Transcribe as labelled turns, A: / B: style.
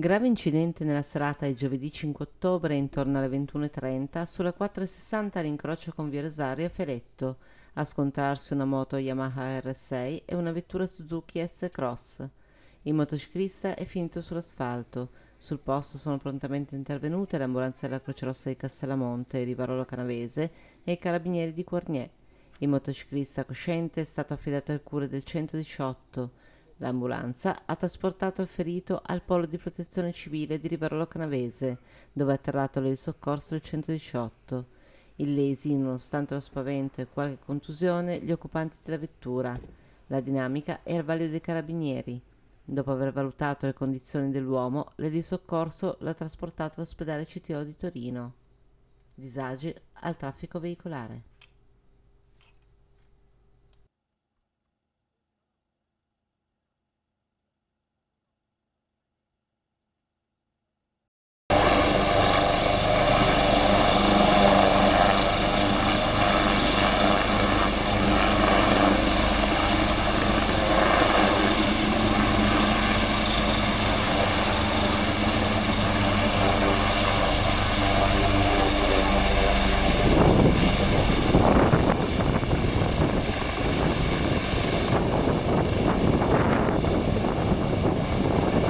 A: Grave incidente nella serata di giovedì 5 ottobre intorno alle 21.30 sulla 460 all'incrocio con Via Rosario e Feletto, a scontrarsi una moto Yamaha R6 e una vettura Suzuki S-Cross. Il motociclista è finito sull'asfalto. Sul posto sono prontamente intervenute l'ambulanza della Croce Rossa di Castellamonte, Rivarolo Canavese e i carabinieri di Cornier. Il motociclista cosciente è stato affidato al cure del 118 L'ambulanza ha trasportato il ferito al polo di protezione civile di Rivarolo Canavese, dove ha atterrato il soccorso del 118. Illesi, nonostante lo spavento e qualche contusione, gli occupanti della vettura. La dinamica è al vaglio dei carabinieri. Dopo aver valutato le condizioni dell'uomo, l'E l'ha trasportato all'ospedale CTO di Torino. Disagi al traffico veicolare.